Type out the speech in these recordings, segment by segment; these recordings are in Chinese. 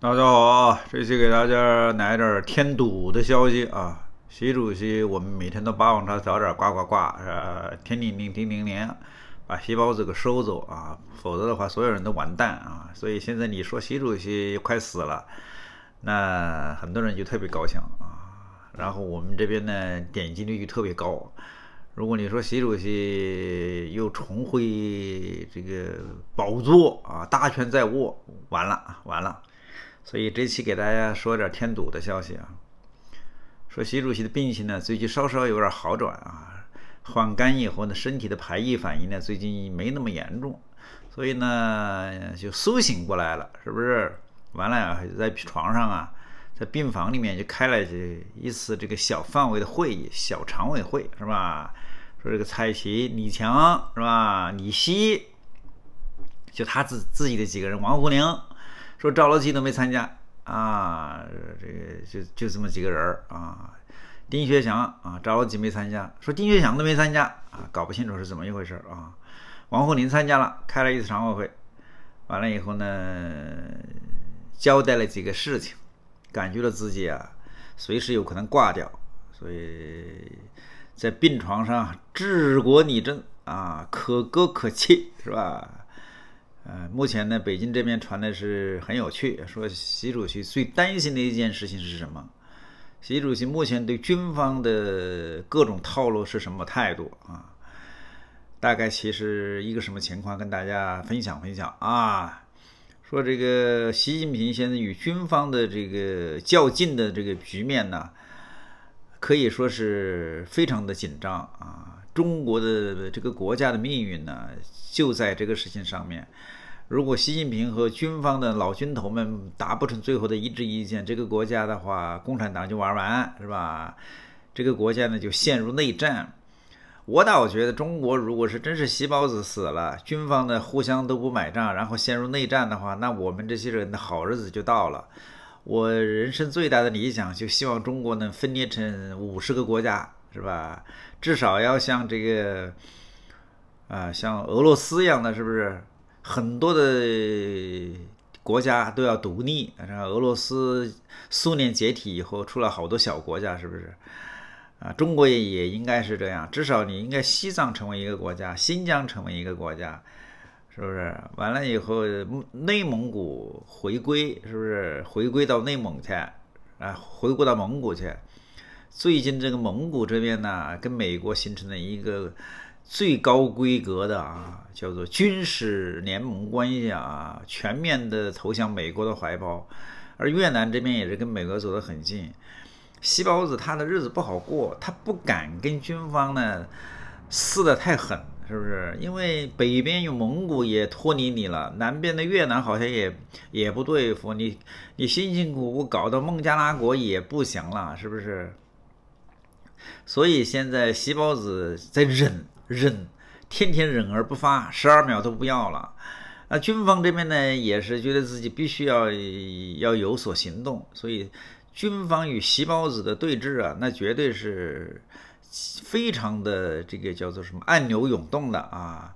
大家好，啊，这期给大家来点儿添堵的消息啊！习主席，我们每天都巴望他早点挂挂挂，呃，天灵灵，地灵灵，把细胞子给收走啊！否则的话，所有人都完蛋啊！所以现在你说习主席快死了，那很多人就特别高兴啊。然后我们这边呢，点击率就特别高。如果你说习主席又重回这个宝座啊，大权在握，完了，完了。所以这期给大家说点添堵的消息啊，说习主席的病情呢，最近稍稍有点好转啊，换肝以后呢，身体的排异反应呢，最近没那么严重，所以呢就苏醒过来了，是不是？完了，在床上啊，在病房里面就开了一次这个小范围的会议，小常委会是吧？说这个蔡奇、李强是吧？李希，就他自自己的几个人，王沪宁。说赵老吉都没参加啊，这个就就这么几个人儿啊，丁学祥啊，赵老吉没参加。说丁学祥都没参加啊，搞不清楚是怎么一回事儿啊。王沪宁参加了，开了一次常委会，完了以后呢，交代了几个事情，感觉到自己啊，随时有可能挂掉，所以在病床上治国理政啊，可歌可泣，是吧？呃，目前呢，北京这边传的是很有趣，说习主席最担心的一件事情是什么？习主席目前对军方的各种套路是什么态度啊？大概其实一个什么情况，跟大家分享分享啊？说这个习近平现在与军方的这个较劲的这个局面呢，可以说是非常的紧张啊！中国的这个国家的命运呢，就在这个事情上面。如果习近平和军方的老军头们达不成最后的一致意见，这个国家的话，共产党就玩完，是吧？这个国家呢就陷入内战。我倒觉得，中国如果是真是细胞子死了，军方的互相都不买账，然后陷入内战的话，那我们这些人的好日子就到了。我人生最大的理想就希望中国能分裂成五十个国家，是吧？至少要像这个，啊，像俄罗斯一样的，是不是？很多的国家都要独立，像俄罗斯、苏联解体以后出了好多小国家，是不是？啊，中国也也应该是这样，至少你应该西藏成为一个国家，新疆成为一个国家，是不是？完了以后，内蒙古回归，是不是回归到内蒙去？啊，回归到蒙古去？最近这个蒙古这边呢，跟美国形成了一个。最高规格的啊，叫做军事联盟关系啊，全面的投向美国的怀抱。而越南这边也是跟美国走得很近，西包子他的日子不好过，他不敢跟军方呢撕得太狠，是不是？因为北边有蒙古也脱离你了，南边的越南好像也也不对付你，你辛辛苦苦搞的孟加拉国也不行了，是不是？所以现在西包子在忍。忍，天天忍而不发，十二秒都不要了。那军方这边呢，也是觉得自己必须要要有所行动，所以军方与习包子的对峙啊，那绝对是非常的这个叫做什么暗流涌动的啊。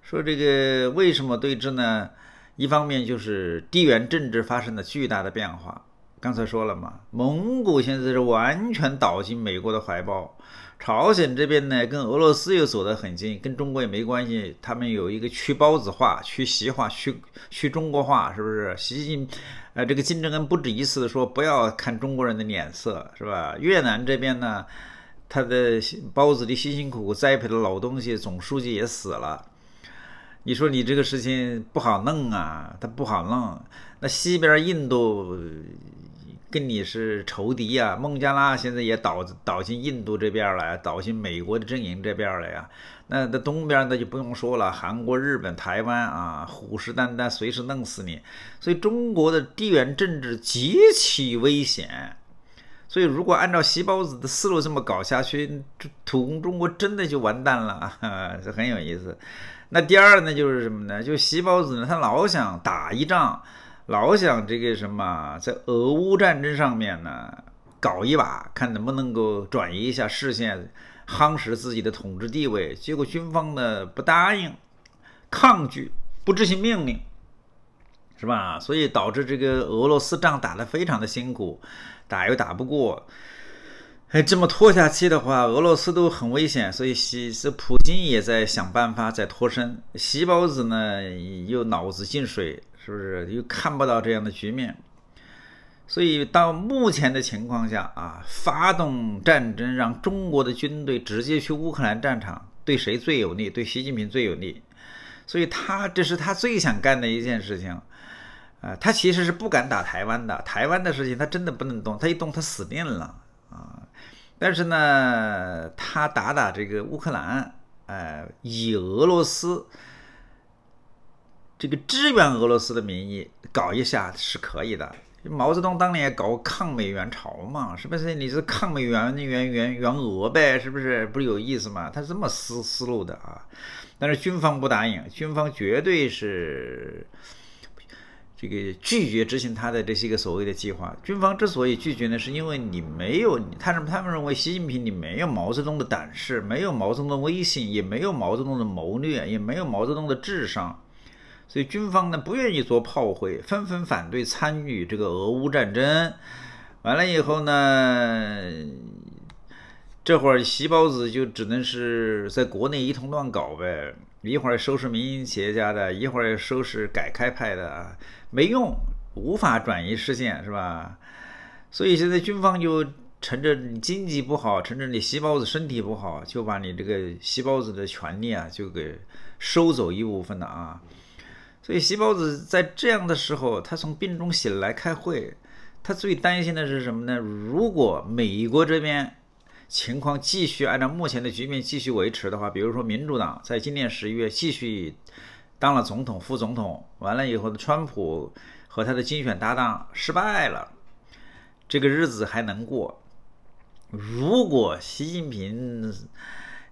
说这个为什么对峙呢？一方面就是地缘政治发生了巨大的变化。刚才说了嘛，蒙古现在是完全倒进美国的怀抱，朝鲜这边呢，跟俄罗斯又走得很近，跟中国也没关系。他们有一个去包子化、去习化、去去中国化，是不是？习近平，呃，这个金正恩不止一次的说，不要看中国人的脸色，是吧？越南这边呢，他的包子的辛辛苦苦栽培的老东西，总书记也死了，你说你这个事情不好弄啊，他不好弄。那西边印度。跟你是仇敌呀！孟加拉现在也倒倒进印度这边了，倒进美国的阵营这边了呀。那在东边那就不用说了，韩国、日本、台湾啊，虎视眈眈，随时弄死你。所以中国的地缘政治极其危险。所以如果按照西包子的思路这么搞下去，土工中国真的就完蛋了，这很有意思。那第二呢，就是什么呢？就西包子呢，他老想打一仗。老想这个什么，在俄乌战争上面呢，搞一把，看能不能够转移一下视线，夯实自己的统治地位。结果军方呢不答应，抗拒不执行命令，是吧？所以导致这个俄罗斯仗打得非常的辛苦，打又打不过，还这么拖下去的话，俄罗斯都很危险。所以西是普京也在想办法在脱身，西包子呢又脑子进水。是不是又看不到这样的局面？所以到目前的情况下啊，发动战争，让中国的军队直接去乌克兰战场，对谁最有利？对习近平最有利。所以他这是他最想干的一件事情。啊，他其实是不敢打台湾的，台湾的事情他真的不能动，他一动他死定了啊。但是呢，他打打这个乌克兰，呃，以俄罗斯。这个支援俄罗斯的名义搞一下是可以的。毛泽东当年也搞抗美援朝嘛，是不是？你是抗美援援援援俄呗，是不是？不是有意思嘛？他这么思思路的啊。但是军方不答应，军方绝对是这个拒绝执行他的这些个所谓的计划。军方之所以拒绝呢，是因为你没有，他他们认为习近平你没有毛泽东的胆识，没有毛泽东的威信，也没有毛泽东的谋略，也没有毛泽东的智商。所以军方呢不愿意做炮灰，纷纷反对参与这个俄乌战争。完了以后呢，这会儿西包子就只能是在国内一通乱搞呗，一会儿收拾民营企业家的，一会儿收拾改开派的，没用，无法转移视线，是吧？所以现在军方就趁着经济不好，趁着你西包子身体不好，就把你这个西包子的权利啊，就给收走一部分了啊。所以，习包子在这样的时候，他从病中醒来开会，他最担心的是什么呢？如果美国这边情况继续按照目前的局面继续维持的话，比如说民主党在今年十一月继续当了总统、副总统，完了以后，川普和他的竞选搭档失败了，这个日子还能过？如果习近平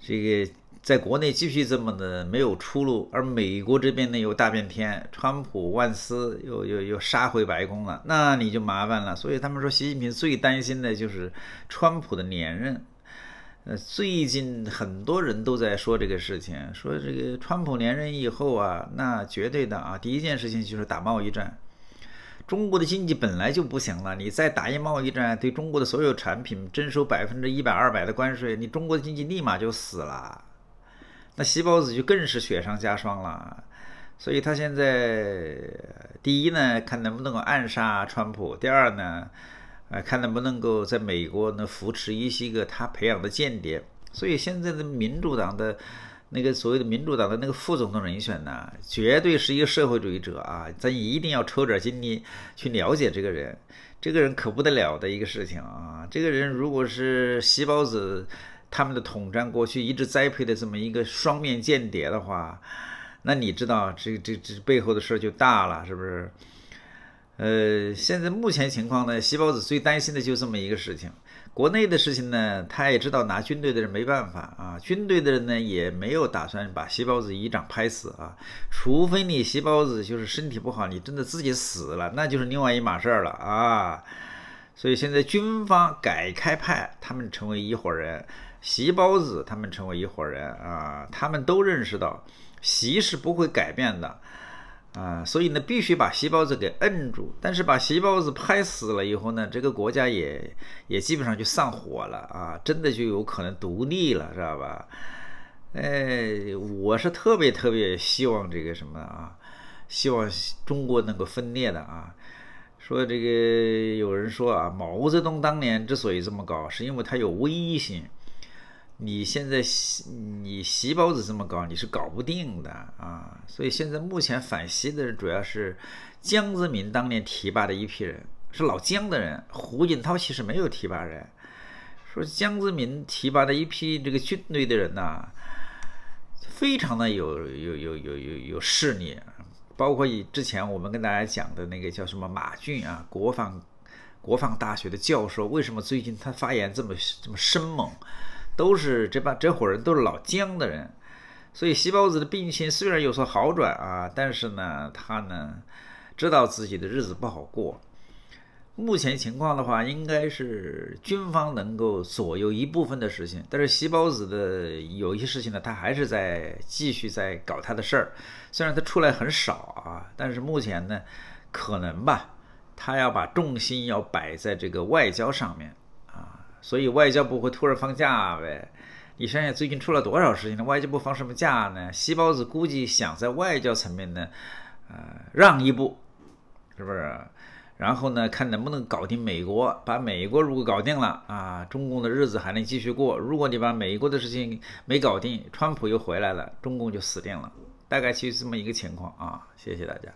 这个。在国内继续这么的没有出路，而美国这边呢又大变天，川普万斯又又又杀回白宫了，那你就麻烦了。所以他们说，习近平最担心的就是川普的连任。呃，最近很多人都在说这个事情，说这个川普连任以后啊，那绝对的啊，第一件事情就是打贸易战。中国的经济本来就不行了，你再打一贸易战，对中国的所有产品征收百分之一百、二百的关税，你中国的经济立马就死了。那细包子就更是雪上加霜了，所以他现在第一呢，看能不能够暗杀川普；第二呢，啊，看能不能够在美国呢扶持一些个他培养的间谍。所以现在的民主党的那个所谓的民主党的那个副总统人选呢，绝对是一个社会主义者啊！咱一定要抽点精力去了解这个人，这个人可不得了的一个事情啊！这个人如果是席包子。他们的统战过去一直栽培的这么一个双面间谍的话，那你知道这这这背后的事就大了，是不是？呃，现在目前情况呢，西包子最担心的就这么一个事情。国内的事情呢，他也知道拿军队的人没办法啊，军队的人呢也没有打算把西包子一掌拍死啊，除非你西包子就是身体不好，你真的自己死了，那就是另外一码事儿了啊。所以现在军方改开派他们成为一伙人，席包子他们成为一伙人啊，他们都认识到席是不会改变的啊，所以呢必须把席包子给摁住。但是把席包子拍死了以后呢，这个国家也也基本上就散伙了啊，真的就有可能独立了，知道吧？哎，我是特别特别希望这个什么啊，希望中国能够分裂的啊。说这个有人说啊，毛泽东当年之所以这么搞，是因为他有威信。你现在习你习包子这么搞，你是搞不定的啊。所以现在目前反习的人主要是江泽民当年提拔的一批人，是老江的人。胡锦涛其实没有提拔人，说江泽民提拔的一批这个军队的人呐，非常的有有有有有有势力。包括以之前我们跟大家讲的那个叫什么马俊啊，国防国防大学的教授，为什么最近他发言这么这么生猛？都是这帮这伙人都是老姜的人，所以西包子的病情虽然有所好转啊，但是呢，他呢知道自己的日子不好过。目前情况的话，应该是军方能够左右一部分的事情，但是西包子的有一些事情呢，他还是在继续在搞他的事儿。虽然他出来很少啊，但是目前呢，可能吧，他要把重心要摆在这个外交上面啊，所以外交部会突然放假呗？你想想最近出了多少事情，呢？外交部放什么假呢？西包子估计想在外交层面呢，呃，让一步，是不是？然后呢，看能不能搞定美国，把美国如果搞定了啊，中共的日子还能继续过。如果你把美国的事情没搞定，川普又回来了，中共就死定了。大概就实这么一个情况啊。谢谢大家。